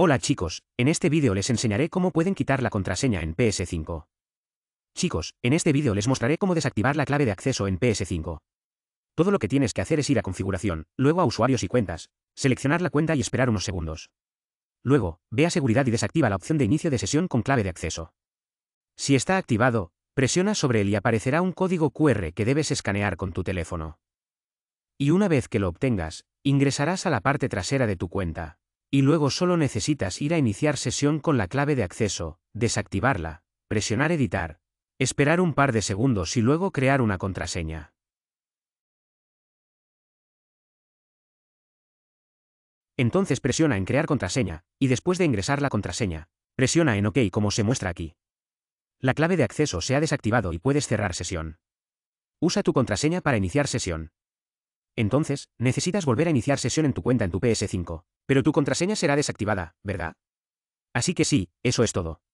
Hola chicos, en este vídeo les enseñaré cómo pueden quitar la contraseña en PS5. Chicos, en este vídeo les mostraré cómo desactivar la clave de acceso en PS5. Todo lo que tienes que hacer es ir a configuración, luego a usuarios y cuentas, seleccionar la cuenta y esperar unos segundos. Luego, ve a seguridad y desactiva la opción de inicio de sesión con clave de acceso. Si está activado, presiona sobre él y aparecerá un código QR que debes escanear con tu teléfono. Y una vez que lo obtengas, ingresarás a la parte trasera de tu cuenta. Y luego solo necesitas ir a iniciar sesión con la clave de acceso, desactivarla, presionar editar, esperar un par de segundos y luego crear una contraseña. Entonces presiona en crear contraseña, y después de ingresar la contraseña, presiona en OK como se muestra aquí. La clave de acceso se ha desactivado y puedes cerrar sesión. Usa tu contraseña para iniciar sesión. Entonces, necesitas volver a iniciar sesión en tu cuenta en tu PS5. Pero tu contraseña será desactivada, ¿verdad? Así que sí, eso es todo.